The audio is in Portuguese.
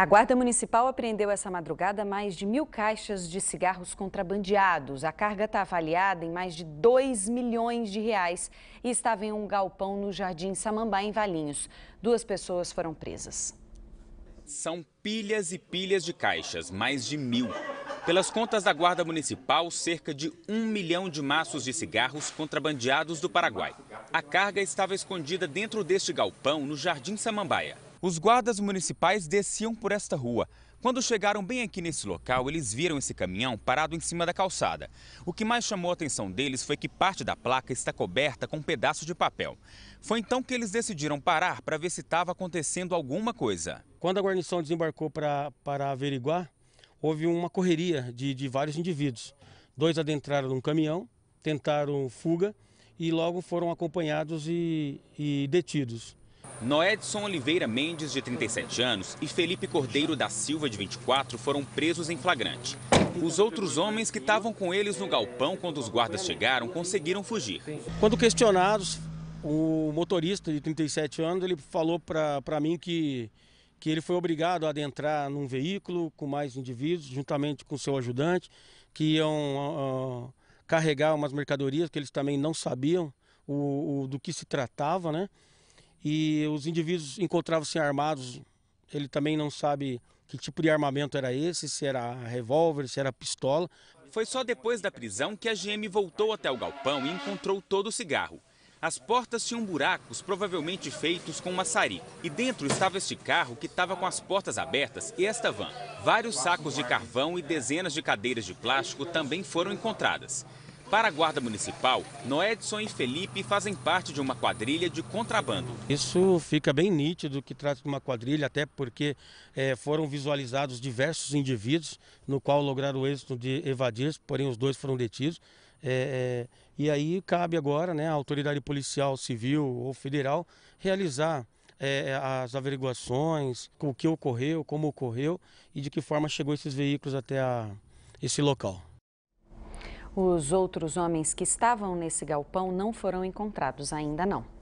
A Guarda Municipal apreendeu essa madrugada mais de mil caixas de cigarros contrabandeados. A carga está avaliada em mais de 2 milhões de reais e estava em um galpão no Jardim Samambá, em Valinhos. Duas pessoas foram presas. São pilhas e pilhas de caixas, mais de mil. Pelas contas da Guarda Municipal, cerca de um milhão de maços de cigarros contrabandeados do Paraguai. A carga estava escondida dentro deste galpão no Jardim Samambaia. Os guardas municipais desciam por esta rua. Quando chegaram bem aqui nesse local, eles viram esse caminhão parado em cima da calçada. O que mais chamou a atenção deles foi que parte da placa está coberta com um pedaço de papel. Foi então que eles decidiram parar para ver se estava acontecendo alguma coisa. Quando a guarnição desembarcou para, para averiguar, houve uma correria de, de vários indivíduos. Dois adentraram num caminhão, tentaram fuga e logo foram acompanhados e, e detidos. Noedson Oliveira Mendes, de 37 anos, e Felipe Cordeiro da Silva, de 24, foram presos em flagrante. Os outros homens que estavam com eles no galpão quando os guardas chegaram conseguiram fugir. Quando questionados, o motorista de 37 anos ele falou para mim que, que ele foi obrigado a adentrar num veículo com mais indivíduos, juntamente com seu ajudante, que iam uh, carregar umas mercadorias que eles também não sabiam o, o do que se tratava, né? e os indivíduos encontravam-se armados. Ele também não sabe que tipo de armamento era esse, se era revólver, se era pistola. Foi só depois da prisão que a GM voltou até o galpão e encontrou todo o cigarro. As portas tinham buracos, provavelmente feitos com maçarico. E dentro estava este carro que estava com as portas abertas e esta van. Vários sacos de carvão e dezenas de cadeiras de plástico também foram encontradas. Para a Guarda Municipal, Noedson e Felipe fazem parte de uma quadrilha de contrabando. Isso fica bem nítido que trata de uma quadrilha, até porque é, foram visualizados diversos indivíduos, no qual lograram o êxito de evadir, porém os dois foram detidos. É, é e aí cabe agora né, a autoridade policial, civil ou federal realizar é, as averiguações, o que ocorreu, como ocorreu e de que forma chegou esses veículos até a, esse local. Os outros homens que estavam nesse galpão não foram encontrados ainda não.